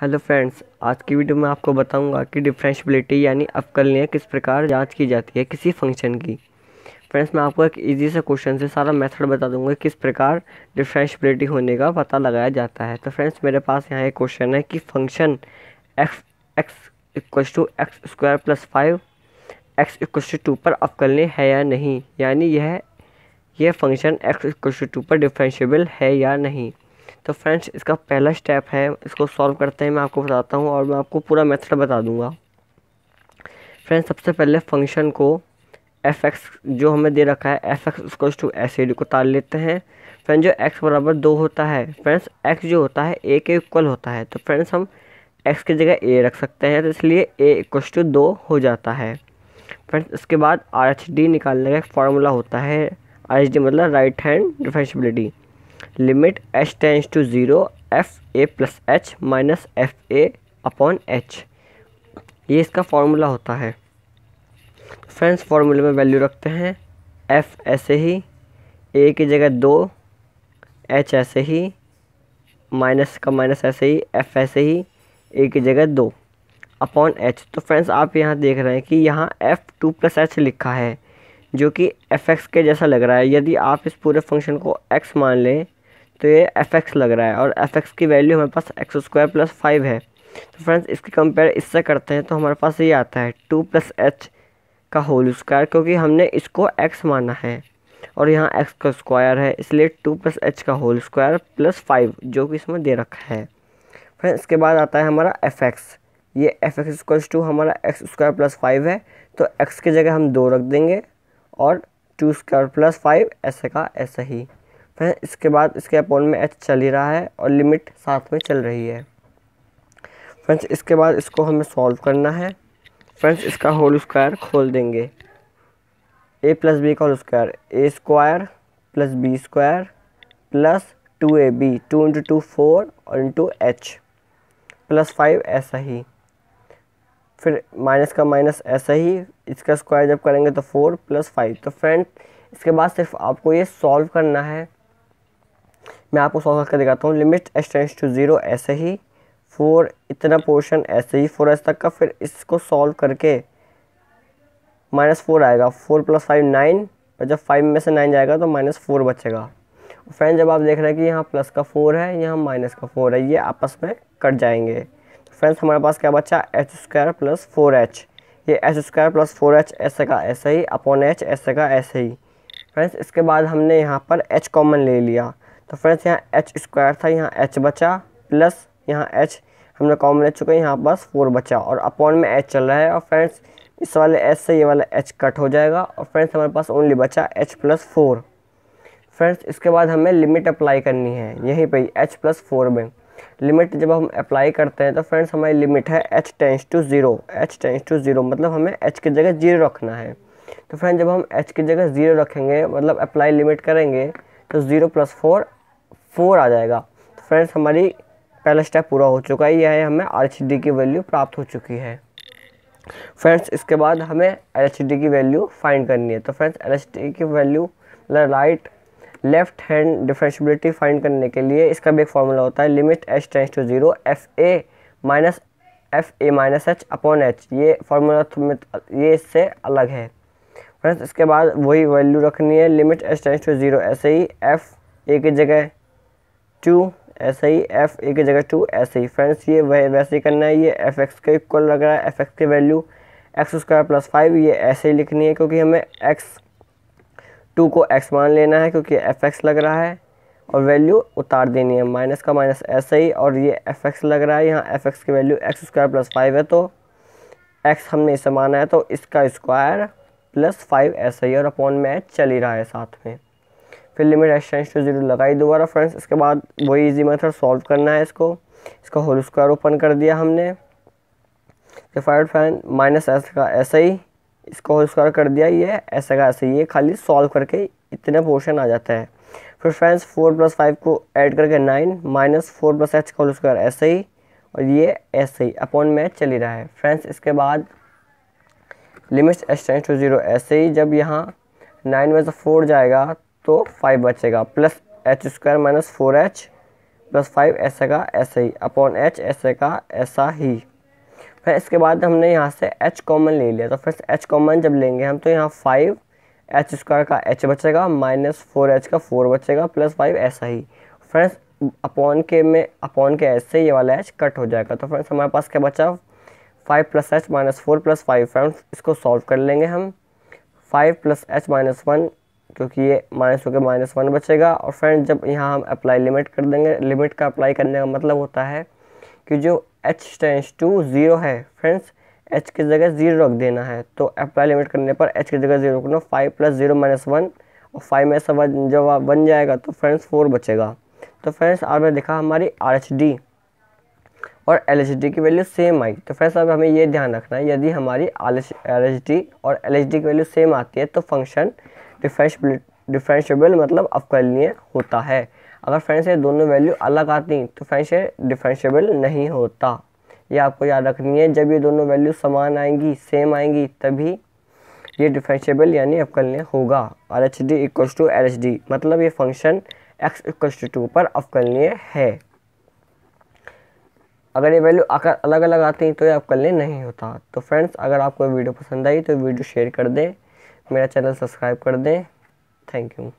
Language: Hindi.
हेलो फ्रेंड्स आज की वीडियो में आपको बताऊंगा कि डिफ्रेंशबिलिटी यानी अवकलनीय किस प्रकार जांच की जाती है किसी फंक्शन की फ्रेंड्स मैं आपको एक इजी से क्वेश्चन से सारा मेथड बता दूंगा किस प्रकार डिफ्रेंशबिलिटी होने का पता लगाया जाता है तो फ्रेंड्स मेरे पास यहाँ एक क्वेश्चन है कि function x x equal to x square plus five x equal to two पर अवकलनीय है या नहीं यानी यह यह फंक्शन एक्स इक्व टू पर डिफ्रेंशियबल है या नहीं तो फ्रेंड्स इसका पहला स्टेप है इसको सॉल्व करते हैं मैं आपको बताता हूँ और मैं आपको पूरा मेथड बता दूँगा फ्रेंड्स सबसे पहले फंक्शन को एफ एक्स जो हमें दे रखा है एफ एक्स उसको टू एस ए डी को टाल लेते हैं फ्रेंड्स जो एक्स बराबर दो होता है फ्रेंड्स एक्स जो होता है ए के इक्वल होता है तो फ्रेंड्स हम एक्स की जगह ए रख सकते हैं तो इसलिए ए इक्व टू दो हो जाता है फ्रेंड्स इसके बाद आर एच डी निकालने का एक फार्मूला होता है आर एच डी मतलब right hand differentiability limit h tends to zero f a plus h minus f a upon h ये इसका फार्मूला होता है फ्रेंड्स फार्मूले में वैल्यू रखते हैं एफ़ ऐसे ही ए की जगह दो एच ऐसे ही माइनस का माइनस ऐसे ही एफ ऐसे ही ए की जगह दो अपॉन एच तो फ्रेंड्स आप यहाँ देख रहे हैं कि यहाँ एफ़ टू प्लस एच लिखा है जो कि एफ एक्स के जैसा लग रहा है यदि आप इस पूरे फंक्शन को एक्स मान लें तो ये एफ एक्स लग रहा है और एफ एक्स की वैल्यू हमारे पास एक्स स्क्वायर प्लस फाइव है तो फ्रेंड्स इसकी कंपेयर इससे करते हैं तो हमारे पास ये आता है टू प्लस एच का होल स्क्वायर क्योंकि हमने इसको एक्स माना है और यहाँ एक्स का स्क्वायर है इसलिए टू प्लस एच का होल स्क्वायर प्लस फाइव जो कि इसमें दे रखा है फ्रेंड्स इसके बाद आता है हमारा एफ एक्स ये एफ एक्स इक्वल्स टू हमारा एक्स स्क्वायर प्लस फाइव है तो एक्स की जगह हम दो रख देंगे और टू स्क्वायर प्लस फाइव ऐसे का ऐसा ही फिर इसके बाद इसके अपोन में एच चल ही रहा है और लिमिट साथ में चल रही है फ्रेंड्स इसके बाद इसको हमें सॉल्व करना है फ्रेंड्स इसका होल स्क्वायर खोल देंगे ए प्लस बी का whole square a square plus b square plus two a b two into two four और इंटू एच प्लस फाइव ऐसा ही फिर माइनस का माइनस ऐसा ही इसका स्क्वायर जब करेंगे तो फोर प्लस फाइव तो फ्रेंड इसके बाद सिर्फ आपको ये सॉल्व करना है मैं आपको सॉल्व करके दिखाता हूँ लिमिट एक्सटेंस टू ज़ीरो ऐसे ही फोर इतना पोर्शन ऐसे ही फोर एस तक का फिर इसको सॉल्व करके माइनस फोर आएगा फोर प्लस फाइव नाइन और जब फाइव में से नाइन जाएगा तो माइनस फोर बचेगा फ्रेंड जब आप देख रहे हैं कि यहाँ प्लस का फोर है यहाँ माइनस का फोर है ये आपस में कट जाएंगे फ्रेंड्स हमारे पास क्या बचा h square plus four h ये h square plus four h ऐसे का ऐसे ही अपॉन एच ऐसे का ऐसे ही फ्रेंड्स इसके बाद हमने यहाँ पर एच कॉमन ले लिया तो फ्रेंड्स यहाँ एच स्क्वायर था यहाँ एच बचा प्लस यहाँ एच हमने कॉमन ले चुके हैं यहाँ पास फोर बचा और अपॉन में एच चल रहा है और फ्रेंड्स इस वाले एच से ये वाला एच कट हो जाएगा और फ्रेंड्स हमारे पास ओनली बचा एच प्लस फोर फ्रेंड्स इसके बाद हमें लिमिट अप्लाई करनी है यहीं पर एच प्लस फोर में लिमिट जब हम अप्लाई करते हैं तो फ्रेंड्स हमारी लिमिट है h tends to zero h tends to zero मतलब हमें एच की जगह जीरो रखना है तो फ्रेंड्स जब हम एच की जगह ज़ीरो रखेंगे मतलब अप्लाई लिमिट करेंगे तो ज़ीरो प्लस फोर फोर आ जाएगा तो फ्रेंड्स हमारी पहला स्टेप पूरा हो चुका है यह है हमें आर की वैल्यू प्राप्त हो चुकी है फ्रेंड्स इसके बाद हमें एल की वैल्यू फाइंड करनी है तो फ्रेंड्स एल की वैल्यू मतलब right left hand differentiability find करने के लिए इसका भी एक फॉर्मूला होता है limit h tends to zero f a minus f a minus h upon h ये फार्मूला तो ये इससे अलग है फ्रेंड्स इसके बाद वही वैल्यू रखनी है limit h tends to zero ऐसे ही एफ ए की जगह टू ऐसे ही एफ ए की जगह टू ऐसे ही फ्रेंड्स ये वह वैसे ही करना है ये एफ एक्स का इक्वल लग रहा है एफ एक्स की value x square plus five ये ऐसे ही लिखनी है क्योंकि हमें एक्स टू को एक्स मान लेना है क्योंकि एफ एक्स लग रहा है और वैल्यू उतार देनी है माइनस का माइनस ऐसे ही और ये एफ एक्स लग रहा है यहाँ एफ एक्स की value x square plus five है तो एक्स हमने इसे माना है तो इसका स्क्वायर प्लस फाइव ऐसे ही और अपॉन में चल ही रहा है साथ में फिर limit s tends to zero लगाई दोबारा फ्रेंड्स इसके बाद वही इजी मेथड सॉल्व करना है इसको इसका होल स्क्वायर ओपन कर दिया हमने डिफाइड फैन माइनस एस का ऐसा ही इसका होल स्क्वायर कर दिया ये ऐसा का ऐसा ही ये खाली सॉल्व करके इतना पोर्शन आ जाता है फिर फ्रेंड्स फोर प्लस फाइव को ऐड करके nine minus four plus h का होल स्क्वायर ऐसे ही और ये ऐसे ही अपॉन में चल ही रहा है फ्रेंड्स इसके बाद लिमिट्स एक्सटेंस टू ज़ीरो ऐसे ही जब यहाँ नाइन में से फोर जाएगा तो फाइव बचेगा plus h square minus four h plus five ऐसे का ऐसे ही अपॉन एच ऐसे का ऐसा ही फिर इसके बाद हमने यहाँ से एच कॉमन ले लिया तो फिर एच कॉमन जब लेंगे हम तो यहाँ फाइव एच स्क्वायर का एच बचेगा माइनस फोर एच का फोर बचेगा प्लस फाइव ऐसा ही फ्रेंड्स अपॉन के में अपॉन के एच से ये वाला एच कट हो जाएगा तो फ्रेंड्स हमारे पास क्या बचा five plus h minus four plus five friends इसको सॉल्व कर लेंगे हम five plus h minus one क्योंकि ये माइनस होकर माइनस वन बचेगा और फ्रेंड जब यहाँ हम अप्लाई लिमिट कर देंगे लिमिट का अप्लाई करने का मतलब होता है कि जो एच टेंस टू ज़ीरो है फ्रेंड्स एच की जगह ज़ीरो रख देना है तो अप्लाई लिमिट करने पर एच की जगह ज़ीरो रखना five plus zero minus one और फाइव में से वन जब बन जाएगा तो फ्रेंड्स फोर बचेगा तो फ्रेंड्स आप देखा हमारी आर एच डी और एल एच डी की वैल्यू सेम आई तो फ्रेंड्स अब हमें ये ध्यान रखना है यदि हमारी आर एच डी और एल एच डी की वैल्यू सेम आती है तो फंक्शन डिफ्रेंशियबल मतलब अवकलनीय होता है अगर फ्रेंड्स ये दोनों वैल्यू अलग आती तो फ्रेंड्स ये डिफ्रेंशियबल नहीं होता ये आपको याद रखनी है जब ये दोनों वैल्यू समान आएंगी सेम आएंगी तभी ये डिफ्रेंशियबल यानी अवकलनीय होगा R H D equals to L H D मतलब ये function x equals to two पर अवकलनीय है अगर ये वैल्यू अलग अलग आती तो ये अवकलनीय नहीं होता तो फ्रेंड्स अगर आपको वीडियो पसंद आई तो वीडियो शेयर कर दें मेरा चैनल सब्सक्राइब कर दें थैंक यू